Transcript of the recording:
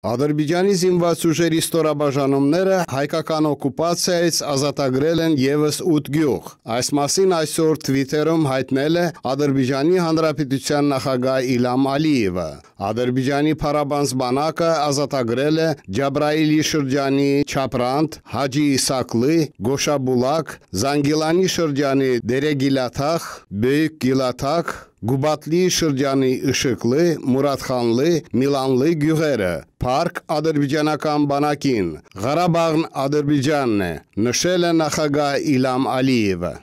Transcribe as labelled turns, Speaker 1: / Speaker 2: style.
Speaker 1: Ադրբիջանի զինված ուժերի ստորաբաժանումները հայկական օկուպացիայից ազատագրել են եւս 8 գյուղ։ Այս մասին այսօր Twitter-ում հայտնել է Ադրբիջանի Հանրապետության նախագահ Իլամ Ալիևը։ Ադրբիջանի Փարաբանս բանակը ազատագրել է Ջաբրայիլի շրջանի Չապրանտ, Հաջի Իսակլի, Գոշաբուլակ, Զանգիլանի շրջանի Դերեգիլաթախ, Բեյկ Գիլաթախ, Գուբատլի շրջանի Իշկլի, Մուրադխանլի, Միլանլի գյուղերը, Փարք ադրբեջանական բանակին, Ղարաբաղն Ադրբեջանն է, նշել է նախագահ Իլամ Ալիևը։